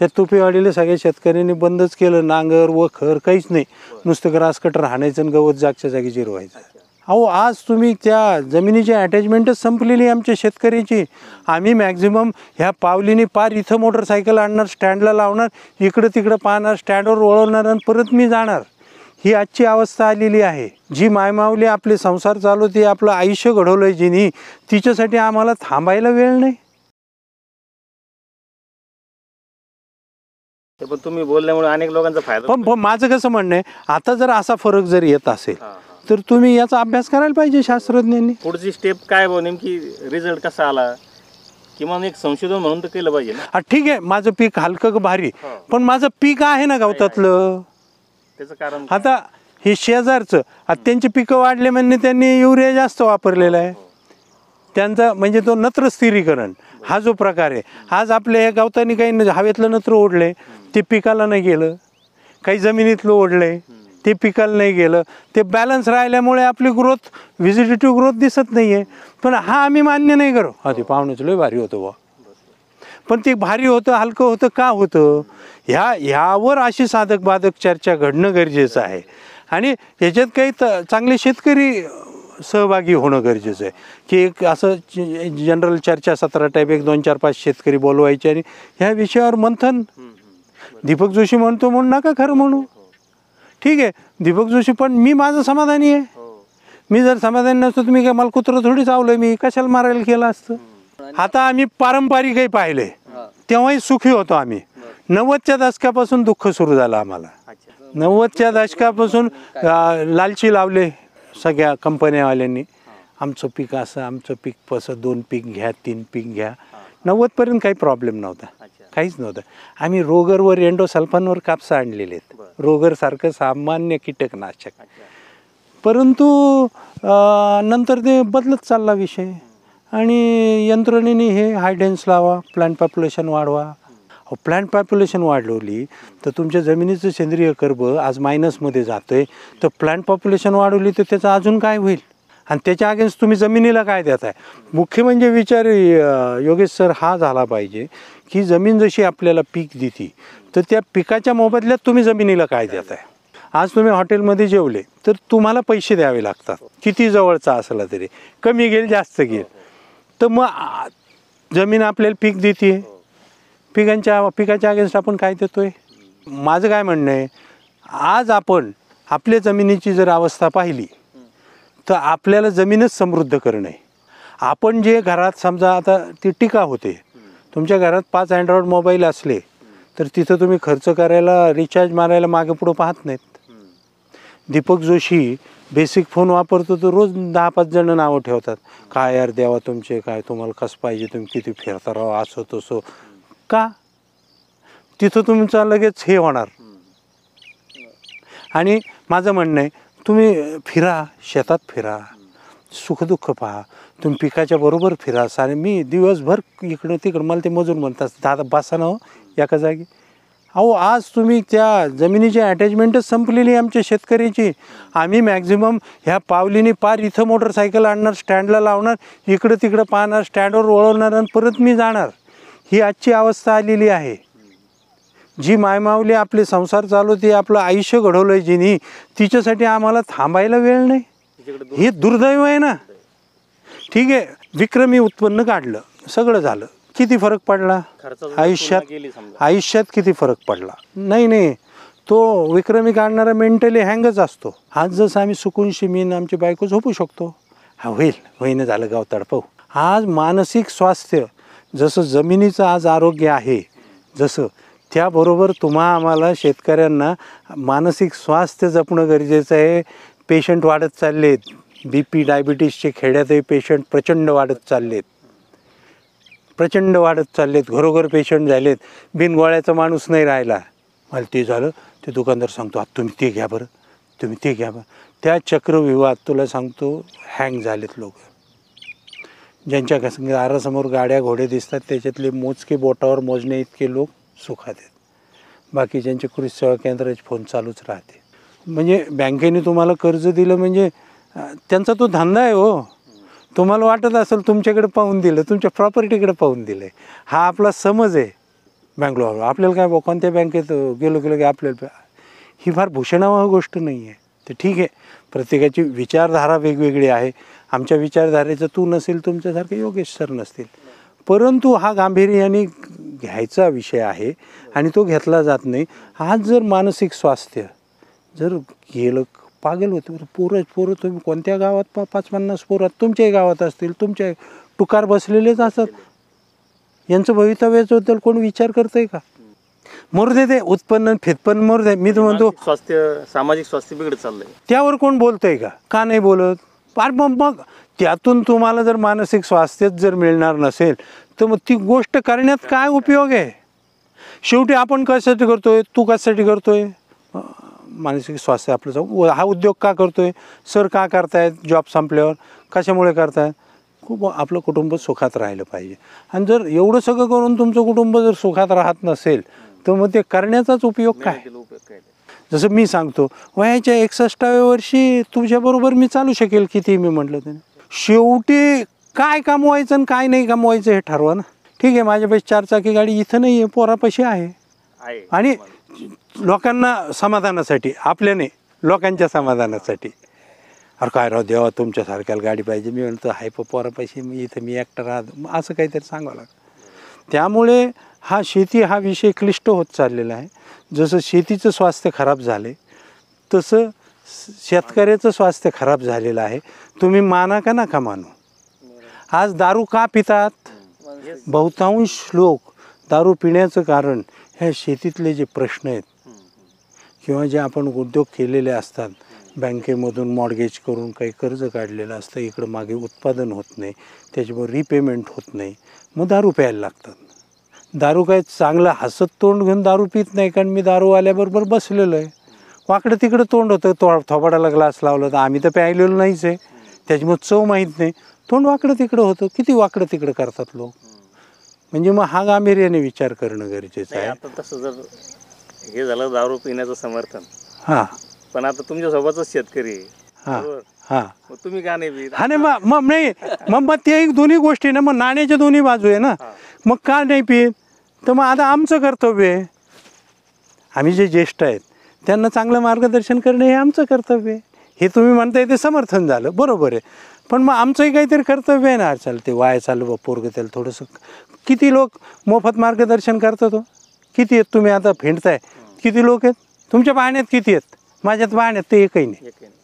त्या तुपेवाडीला सगळ्या शेतकऱ्यांनी बंदच केलं नांगर वखर काहीच नाही नुसतं ग्रास कटर हाणायचं आणि गवत जागच्या जागी जिरवायचं अहो आज तुम्ही त्या जमिनीची अटॅचमेंटच संपलेली आमच्या शेतकऱ्याची आम्ही मॅक्झिमम ह्या पावलीने पार इथं मोटरसायकल आणणार स्टँडला लावणार इकडं तिकडं पाहणार स्टँडवर ओळवणार आणि परत मी जाणार ही आजची अवस्था आलेली आहे जी मायमावली आपले संसार चालवते आपलं आयुष्य घडवलं आहे जिनी तिच्यासाठी आम्हाला थांबायला वेळ नाही पण तुम्ही बोलल्यामुळे अनेक लोकांचा फायदा पण माझं कसं म्हणणं आहे आता जर असा फरक जर येत असेल तर तुम्ही याचा अभ्यास करायला पाहिजे शास्त्रज्ञांनी पुढची स्टेप काय बो नेमकी रिझल्ट कसा आला किमान एक संशोधन म्हणून तर केलं पाहिजे हा ठीक आहे माझं पीक हलकं भारी पण माझं पीक आहे ना गवतातलं त्याचं कारण आता हे शेजारचं आता त्यांची पिकं वाढले म्हणजे त्यांनी युरिया जास्त वापरलेला आहे हो, हो. त्यांचा म्हणजे तो नत्र स्थिरीकरण हा जो प्रकार आहे आज आपल्या हे गावतानी काही हवेतलं नत्र ओढले ते पिकाला नाही गेलं काही जमिनीतलं ओढले ते पिकाला नाही गेलं ते बॅलन्स राहिल्यामुळे आपली ग्रोथ व्हिजिटेटिव्ह ग्रोथ दिसत नाही आहे पण हा आम्ही मान्य नाही करू हा ते पाहुण्याचं लय भारी होतं बा पण ते भारी होतं हलकं होतं का होतं ह्या ह्यावर अशी साधक बाधक चर्चा घडणं गरजेचं आहे आणि ह्याच्यात काही त चांगले शेतकरी सहभागी होणं गरजेचं आहे की एक असं जनरल चर्चा सतरा टाईप एक दोन चार पाच शेतकरी बोलवायचे आणि ह्या विषयावर मंथन दीपक जोशी म्हणतो म्हणून नका खरं म्हणू ठीक आहे दीपक जोशी पण मी माझं समाधानी आहे मी जर समाधानी नसतो तुम्ही काय मला कुत्रं थोडी चावलं मी कशाला मारायला केलं असतं आता आम्ही पारंपरिकही पाहिले तेव्हाही सुखी होतो आम्ही नव्वदच्या दशकापासून दुःख सुरू झालं आम्हाला नव्वदच्या दशकापासून लालची लावले सगळ्या कंपन्यावाल्यांनी आमचं पीक असं आमचं पीक असं दोन पीक घ्या तीन पीक घ्या नव्वदपर्यंत काही प्रॉब्लेम नव्हता काहीच नव्हतं आम्ही रोगरवर एंडोसल्फानवर कापसा आणलेले आहेत रोगरसारखं सामान्य कीटकनाशक परंतु नंतर ते बदलत चालला विषय आणि यंत्रणेने हे हायडेन्स लावा प्लांट पॉप्युलेशन वाढवा प्लांट हो, पॉप्युलेशन वाढवली तर तुमच्या जमिनीचं सेंद्रिय कर्ब आज मायनसमध्ये जातं आहे तर प्लांट पॉप्युलेशन वाढवली तर त्याचं अजून काय होईल आणि त्याच्या अगेन्स्ट तुम्ही जमिनीला काय देत आहे मुख्य म्हणजे विचार योगेश सर हा झाला पाहिजे की जमीन जशी आपल्याला पीक देते तर त्या पिकाच्या मोबदल्यात तुम्ही जमिनीला काय देत आहे आज तुम्ही हॉटेलमध्ये जेवले तर तुम्हाला पैसे द्यावे लागतात किती जवळचा असला तरी कमी घेईल जास्त घेईल तर मग जमीन आपल्याला पीक देते पिकांच्या पिकाच्या अगेन्स्ट आपण काय देतोय माझं काय म्हणणं आहे आज आपण आपल्या जमिनीची जर अवस्था पाहिली तर आपल्याला जमीनच समृद्ध करणं आहे आपण जे घरात समजा आता ती टीका होते तुमच्या घरात पाच अँड्रॉइड मोबाईल असले तर तिथं तुम्ही खर्च करायला रिचार्ज मारायला मागे पुढं पाहत नाहीत दीपक जोशी बेसिक फोन वापरतो तर रोज दहा पाच जण नावं ठेवतात काय यार देवा तुमचे काय तुम्हाला कसं पाहिजे तुम्ही किती फिरता राहा असं तसं का तिथं तुमचा लगेच हे होणार आणि माझं म्हणणं आहे तुम्ही फिरा शेतात फिरा सुखदुःख पहा तुम्ही पिकाच्या बरोबर फिरा सारे मी दिवसभर इकडं तिकडं मला ते मजूर म्हणतात दादा बसा ना हो एका जागी अहो आज तुम्ही त्या जमिनीची अटॅचमेंटच संपलेली आमच्या शेतकऱ्याची आम्ही मॅक्झिमम ह्या पावलीने पार इथं मोटरसायकल आणणार स्टँडला लावणार इकडं तिकडं पाहणार स्टँडवर ओळवणार आणि परत मी जाणार ही आजची अवस्था आलेली आहे जी मायमावली आपले संसार चालवते आपलं आयुष्य घडवलं आहे जिनी तिच्यासाठी आम्हाला थांबायला वेळ नाही हे दुर्दैव आहे ना ठीक आहे विक्रमी उत्पन्न काढलं सगळं झालं किती फरक पडला आयुष्यात आयुष्यात किती फरक पडला नाही नाही तो विक्रमी काढणारा मेंटली हँगच असतो आज जसं आम्ही सुकून शिमीन आमची बायको झोपू शकतो हा होईल होईन झालं गाव तडपव आज मानसिक स्वास्थ्य जसं जमिनीचं आज आरोग्य आहे जसं त्याबरोबर तुम्हा आम्हाला शेतकऱ्यांना मानसिक स्वास्थ्य जपणं गरजेचं आहे पेशंट वाढत चालले आहेत बी पी डायबिटीसचे खेड्यातही पेशंट प्रचंड वाढत चाललेत प्रचंड वाढत चाललेत घरोघर पेशंट झालेत बिनगोळ्याचा माणूस नाही राहिला मला ते झालं ते दुकानदार सांगतो आता तुम्ही ते घ्या बरं तुम्ही ते घ्या बरं त्या चक्रविवाद तुला सांगतो हँग झालेत लोक ज्यांच्या दारासमोर गाड्या घोडे दिसतात त्याच्यातले मोजके बोटावर मोजणे इतके लोक सुखात आहेत बाकी ज्यांचे कृषी सेवा केंद्राचे फोन चालूच राहते म्हणजे बँकेने तुम्हाला कर्ज दिलं म्हणजे त्यांचा तो धंदा आहे हो तुम्हाला वाटत असेल तुमच्याकडे पाहून दिलं तुमच्या प्रॉपर्टीकडे पाहून दिलं आहे हा आपला समज आहे बँगलोर आपल्याला काय कोणत्या बँकेत गेलो गेलो की आपल्याला ही फार भूषणावाह गोष्ट नाही आहे तर ठीक आहे प्रत्येकाची विचारधारा वेगवेगळी आहे आमच्या विचारधारेचं तू नसेल तुमच्यासारखे योगेश सर नसतील परंतु हा गांभीर्याने घ्यायचा विषय आहे आणि तो घेतला जात नाही आज जर मानसिक स्वास्थ्य जर गेलं पागल होते पोरं पोरं तुम्ही कोणत्या गावात पा पाच पन्नास पोरात तुमच्याही गावात असतील तुमच्या टुकार बसलेलेच असतात यांचं भवितव्याच्याबद्दल कोण विचार आहे का मोरदे ते उत्पन्न फितपण मोरदे मी तर म्हणतो स्वास्थ्य सामाजिक स्वास्थ्य बिघडत चाललंय त्यावर कोण बोलतंय का का नाही बोलत पार मग मग त्यातून तुम्हाला जर मानसिक स्वास्थ्यच जर मिळणार नसेल तर मग ती गोष्ट करण्यात काय उपयोग आहे शेवटी आपण कशासाठी करतोय तू कशासाठी करतोय मानसिक स्वास्थ्य आपलं हा उद्योग का करतोय सर का करतायत जॉब संपल्यावर कशामुळे करतायत खूप आपलं कुटुंब सुखात राहिलं पाहिजे आणि जर एवढं सगळं करून तुमचं कुटुंब जर सुखात राहत नसेल तर मग ते करण्याचाच उपयोग काय जसं मी सांगतो वयाच्या एकसष्टाव्या वर्षी तुझ्याबरोबर मी चालू शकेल किती मी म्हटलं त्याने शेवटी काय कमवायचं आणि काय नाही कमवायचं हे ठरवा ना ठीक आहे माझ्यापाशी चारचाकी गाडी इथं नाही आहे पोरापाशी आहे आणि लोकांना समाधानासाठी आपल्याने लोकांच्या समाधानासाठी अरे काय राह देवा तुमच्यासारख्याला गाडी पाहिजे मी म्हणतो हाय पोरापाशी मी इथं मी एकटं राहतो असं काहीतरी सांगावं लागतं त्यामुळे हा शेती हा विषय क्लिष्ट होत चाललेला आहे जसं शेतीचं स्वास्थ्य खराब झाले तसं शेतकऱ्याचं स्वास्थ्य खराब झालेलं आहे तुम्ही माना का नका मानू आज दारू का पितात बहुतांश लोक दारू पिण्याचं कारण ह्या शेतीतले जे प्रश्न आहेत किंवा जे आपण उद्योग केलेले असतात बँकेमधून मॉडगेज करून काही कर्ज काढलेलं असतं इकडं मागे उत्पादन होत नाही त्याच्यामुळे रिपेमेंट होत नाही मग दारू प्यायला लागतात दारू काय चांगलं हसत तोंड घेऊन दारू पित नाही कारण मी दारू आल्याबरोबर बसलेलो आहे वाकडं तिकडं तोंड होतं तो थोबाडाला ग्लास लावला तर आम्ही तर प्यायलेलो नाहीच आहे त्याच्यामुळे चव माहीत नाही तोंड वाकडं तिकडं होतं किती वाकडं तिकडं करतात लोक म्हणजे मग हा गांभीर्याने विचार करणं गरजेचं आहे आता तसं जर हे झालं दारू पिण्याचं समर्थन हा पण आता तुमच्यासोबतच शेतकरी हा हा तुम्ही का नाही हा नाही मग मग नाही मग मग ते एक दोन्ही गोष्टी ना मग नाण्याच्या दोन्ही बाजू आहे ना मग का नाही पित तर मग आता आमचं कर्तव्य आहे आम्ही जे ज्येष्ठ आहेत त्यांना चांगलं मार्गदर्शन करणं हे आमचं कर्तव्य आहे हे तुम्ही म्हणताय ते समर्थन झालं बरोबर आहे पण मग आमचंही काहीतरी कर्तव्य आहे ना चाल ते वाय चाललं बा पोरगं त्याला थोडंसं किती लोक मोफत मार्गदर्शन करतात तो हो? किती आहेत तुम्ही आता फेंडताय किती लोक आहेत तुमच्या पाहण्यात किती आहेत माझ्यात पाहण्यात ते एकही नाही